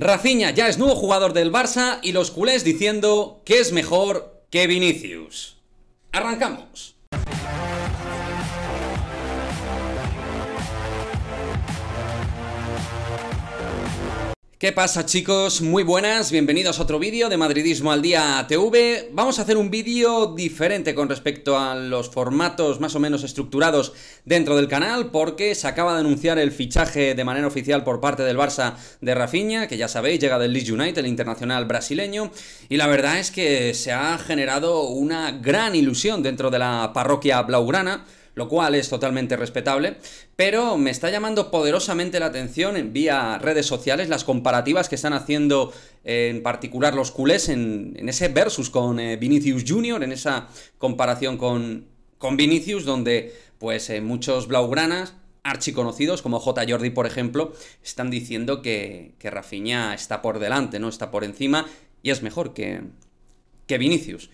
Raciña ya es nuevo jugador del Barça y los culés diciendo que es mejor que Vinicius. Arrancamos. ¿Qué pasa chicos? Muy buenas, bienvenidos a otro vídeo de Madridismo al Día TV. Vamos a hacer un vídeo diferente con respecto a los formatos más o menos estructurados dentro del canal porque se acaba de anunciar el fichaje de manera oficial por parte del Barça de Rafinha, que ya sabéis, llega del Leeds United, el internacional brasileño, y la verdad es que se ha generado una gran ilusión dentro de la parroquia blaugrana lo cual es totalmente respetable, pero me está llamando poderosamente la atención en vía redes sociales las comparativas que están haciendo eh, en particular los culés en, ese versus con eh, Vinicius Jr., en esa comparación con, con Vinicius, donde pues eh, muchos blaugranas archiconocidos como J. Jordi, por ejemplo, están diciendo que, que Rafinha está por delante, ¿no? Está por encima y es mejor que, que Vinicius.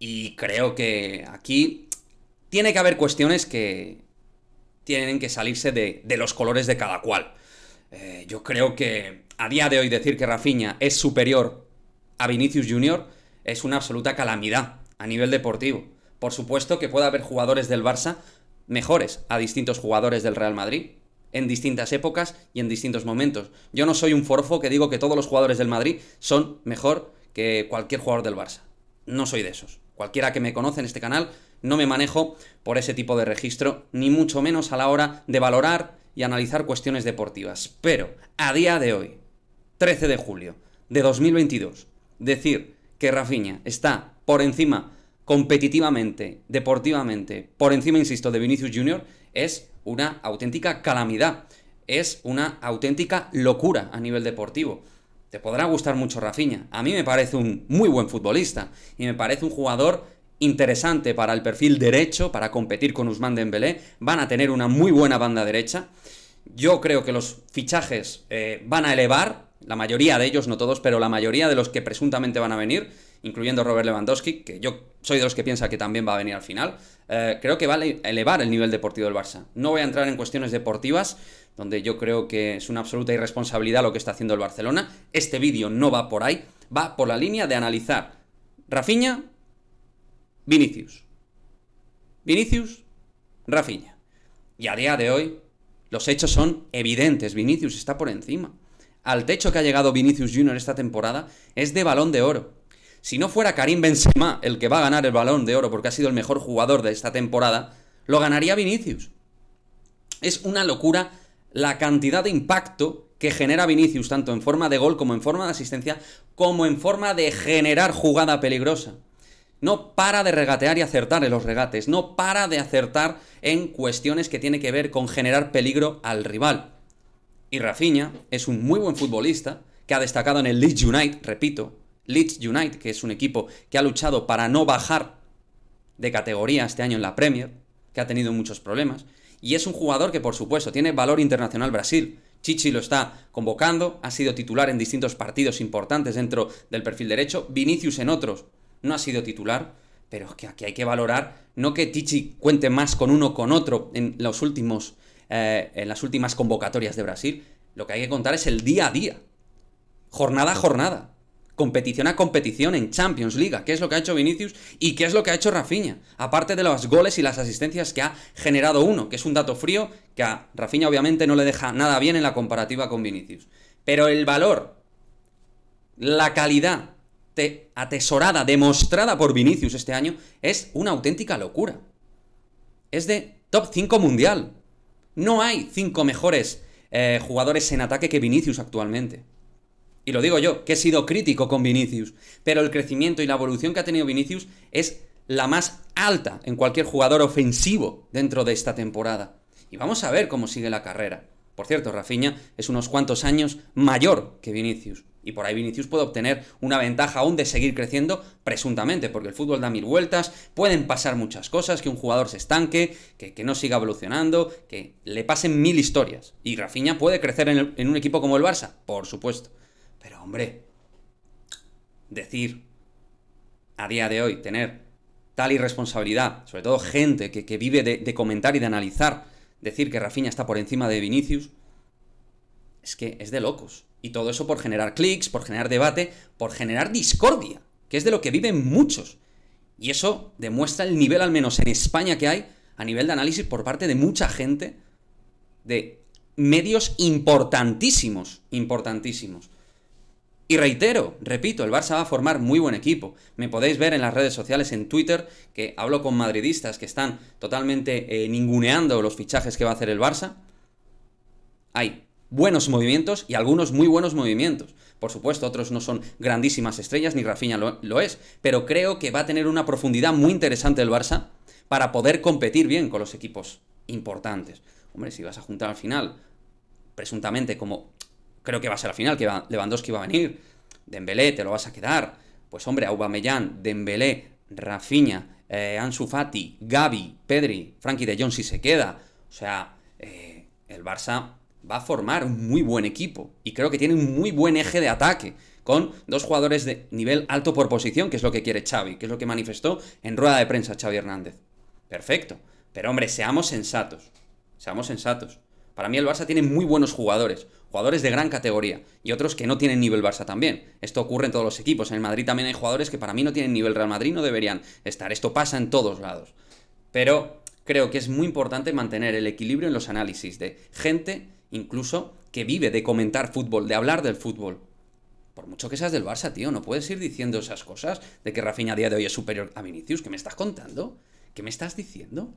Y creo que aquí tiene que haber cuestiones que tienen que salirse de, los colores de cada cual. Eh, yo creo que a día de hoy decir que Rafinha es superior a Vinicius Jr. es una absoluta calamidad a nivel deportivo. Por supuesto que puede haber jugadores del Barça mejores a distintos jugadores del Real Madrid, en distintas épocas y en distintos momentos. Yo no soy un forfo que digo que todos los jugadores del Madrid son mejor que cualquier jugador del Barça. No soy de esos. Cualquiera que me conoce en este canal no me manejo por ese tipo de registro, ni mucho menos a la hora de valorar y analizar cuestiones deportivas. Pero, a día de hoy, 13 de julio de 2022, decir que Rafinha está por encima competitivamente, deportivamente, por encima, insisto, de Vinicius Jr., es una auténtica calamidad, es una auténtica locura a nivel deportivo. Te podrá gustar mucho Rafinha, a mí me parece un muy buen futbolista y me parece un jugador interesante para el perfil derecho, para competir con Usman Dembélé. Van a tener una muy buena banda derecha. Yo creo que los fichajes eh, van a elevar, la mayoría de ellos, no todos, pero la mayoría de los que presuntamente van a venir, incluyendo Robert Lewandowski, que yo soy de los que piensa que también va a venir al final, eh, creo que va a elevar el nivel deportivo del Barça. No voy a entrar en cuestiones deportivas, donde yo creo que es una absoluta irresponsabilidad lo que está haciendo el Barcelona. Este vídeo no va por ahí, va por la línea de analizar Rafinha, Vinicius. Vinicius, Rafinha. Y a día de hoy, los hechos son evidentes. Vinicius está por encima. Al techo que ha llegado Vinicius Jr. esta temporada es de balón de oro. Si no fuera Karim Benzema el que va a ganar el balón de oro porque ha sido el mejor jugador de esta temporada, lo ganaría Vinicius. Es una locura la cantidad de impacto que genera Vinicius, tanto en forma de gol como en forma de asistencia, como en forma de generar jugada peligrosa no para de regatear y acertar en los regates, no para de acertar en cuestiones que tiene que ver con generar peligro al rival. Y Rafinha es un muy buen futbolista que ha destacado en el Leeds United, repito, Leeds United, que es un equipo que ha luchado para no bajar de categoría este año en la Premier, que ha tenido muchos problemas, y es un jugador que por supuesto tiene valor internacional Brasil. Chichi lo está convocando, ha sido titular en distintos partidos importantes dentro del perfil derecho, Vinicius en otros no ha sido titular, pero es que aquí hay que valorar no que Tichi cuente más con uno con otro en, los últimos, eh, en las últimas convocatorias de Brasil, lo que hay que contar es el día a día, jornada a jornada, competición a competición en Champions League, qué es lo que ha hecho Vinicius y qué es lo que ha hecho Rafinha, aparte de los goles y las asistencias que ha generado uno, que es un dato frío que a Rafinha obviamente no le deja nada bien en la comparativa con Vinicius. Pero el valor, la calidad atesorada, demostrada por Vinicius este año, es una auténtica locura. Es de top 5 mundial. No hay 5 mejores eh, jugadores en ataque que Vinicius actualmente. Y lo digo yo, que he sido crítico con Vinicius, pero el crecimiento y la evolución que ha tenido Vinicius es la más alta en cualquier jugador ofensivo dentro de esta temporada. Y vamos a ver cómo sigue la carrera. Por cierto, Rafinha es unos cuantos años mayor que Vinicius y por ahí Vinicius puede obtener una ventaja aún de seguir creciendo presuntamente, porque el fútbol da mil vueltas, pueden pasar muchas cosas, que un jugador se estanque, que, no siga evolucionando, que le pasen mil historias. Y Rafinha puede crecer en, un equipo como el Barça, por supuesto. Pero hombre, decir a día de hoy, tener tal irresponsabilidad, sobre todo gente que, vive de, de comentar y de analizar, decir que Rafinha está por encima de Vinicius, es que es de locos. Y todo eso por generar clics, por generar debate, por generar discordia, que es de lo que viven muchos. Y eso demuestra el nivel, al menos en España, que hay a nivel de análisis por parte de mucha gente de medios importantísimos, importantísimos. Y reitero, repito, el Barça va a formar muy buen equipo. Me podéis ver en las redes sociales, en Twitter, que hablo con madridistas que están totalmente eh, ninguneando los fichajes que va a hacer el Barça. Hay buenos movimientos y algunos muy buenos movimientos. Por supuesto, otros no son grandísimas estrellas, ni Rafinha lo, es, pero creo que va a tener una profundidad muy interesante el Barça para poder competir bien con los equipos importantes. Hombre, si vas a juntar al final, presuntamente como creo que va a ser la final, que Lewandowski va a venir, Dembélé te lo vas a quedar, pues hombre, Aubameyang, Dembélé, Rafinha, Ansufati, eh, Ansu Fati, Pedri, Frankie de Jong si se queda, o sea, eh, el Barça va a formar un muy buen equipo. Y creo que tiene un muy buen eje de ataque. Con dos jugadores de nivel alto por posición, que es lo que quiere Xavi, que es lo que manifestó en rueda de prensa Xavi Hernández. Perfecto. Pero hombre, seamos sensatos. Seamos sensatos. Para mí el Barça tiene muy buenos jugadores, jugadores de gran categoría, y otros que no tienen nivel Barça también. Esto ocurre en todos los equipos. En el Madrid también hay jugadores que para mí no tienen nivel Real Madrid, no deberían estar. Esto pasa en todos lados. Pero creo que es muy importante mantener el equilibrio en los análisis de gente incluso que vive de comentar fútbol, de hablar del fútbol. Por mucho que seas del Barça, tío, no puedes ir diciendo esas cosas de que Rafinha a día de hoy es superior a Vinicius. ¿Qué me estás contando? ¿Qué me estás diciendo?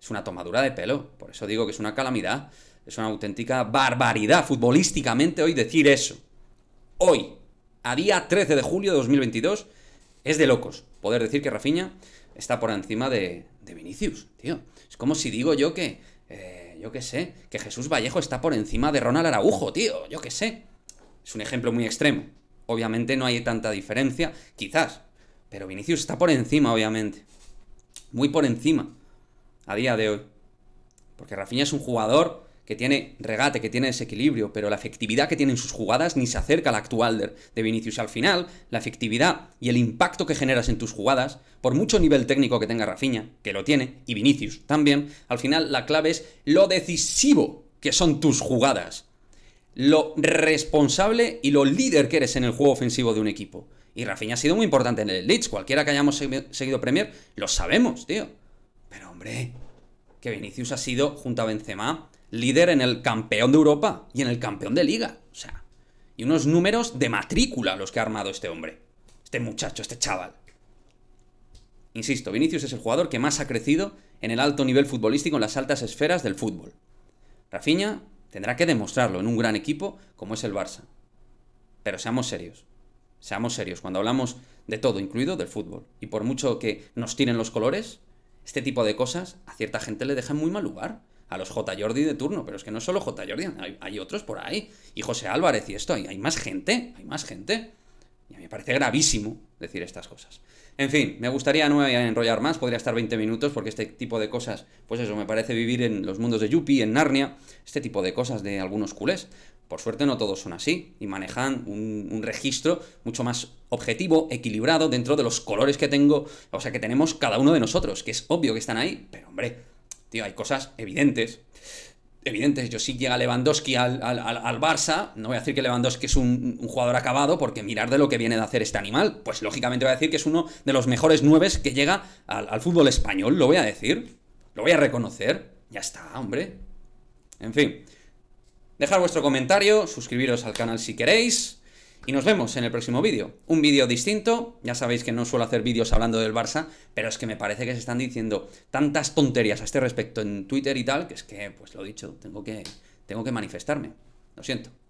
Es una tomadura de pelo. Por eso digo que es una calamidad. Es una auténtica barbaridad futbolísticamente hoy decir eso. Hoy, a día 13 de julio de 2022, es de locos poder decir que Rafinha está por encima de, de Vinicius, tío. Es como si digo yo que yo qué sé, que Jesús Vallejo está por encima de Ronald Araujo, tío, yo qué sé. Es un ejemplo muy extremo. Obviamente no hay tanta diferencia, quizás, pero Vinicius está por encima, obviamente. Muy por encima, a día de hoy. Porque Rafinha es un jugador que tiene regate, que tiene desequilibrio, pero la efectividad que tiene en sus jugadas ni se acerca al la actual de Vinicius. Al final, la efectividad y el impacto que generas en tus jugadas, por mucho nivel técnico que tenga Rafinha, que lo tiene, y Vinicius también, al final la clave es lo decisivo que son tus jugadas, lo responsable y lo líder que eres en el juego ofensivo de un equipo. Y Rafinha ha sido muy importante en el Leeds, cualquiera que hayamos seguido Premier, lo sabemos, tío. Pero hombre, que Vinicius ha sido, junto a Benzema, líder en el campeón de Europa y en el campeón de liga. O sea, y unos números de matrícula los que ha armado este hombre, este muchacho, este chaval. Insisto, Vinicius es el jugador que más ha crecido en el alto nivel futbolístico en las altas esferas del fútbol. Rafinha tendrá que demostrarlo en un gran equipo como es el Barça. Pero seamos serios. Seamos serios cuando hablamos de todo, incluido del fútbol. Y por mucho que nos tiren los colores, este tipo de cosas a cierta gente le dejan muy mal lugar a los J. Jordi de turno, pero es que no solo J. Jordi, hay, otros por ahí, y José Álvarez y esto, hay, más gente, hay más gente. Y a mí me parece gravísimo decir estas cosas. En fin, me gustaría no enrollar más, podría estar 20 minutos porque este tipo de cosas, pues eso, me parece vivir en los mundos de Yuppie, en Narnia, este tipo de cosas de algunos culés. Por suerte no todos son así y manejan un, un, registro mucho más objetivo, equilibrado dentro de los colores que tengo, o sea, que tenemos cada uno de nosotros, que es obvio que están ahí, pero hombre, Tío, hay cosas evidentes. Evidentes, yo sí que llega Lewandowski al, al, Barça, no voy a decir que Lewandowski es un, jugador acabado, porque mirar de lo que viene de hacer este animal, pues lógicamente voy a decir que es uno de los mejores nueves que llega al, al fútbol español, lo voy a decir, lo voy a reconocer, ya está, hombre. En fin, Dejar vuestro comentario, suscribiros al canal si queréis, y nos vemos en el próximo vídeo. Un vídeo distinto, ya sabéis que no suelo hacer vídeos hablando del Barça, pero es que me parece que se están diciendo tantas tonterías a este respecto en Twitter y tal, que es que, pues lo dicho, tengo que, tengo que manifestarme. Lo siento.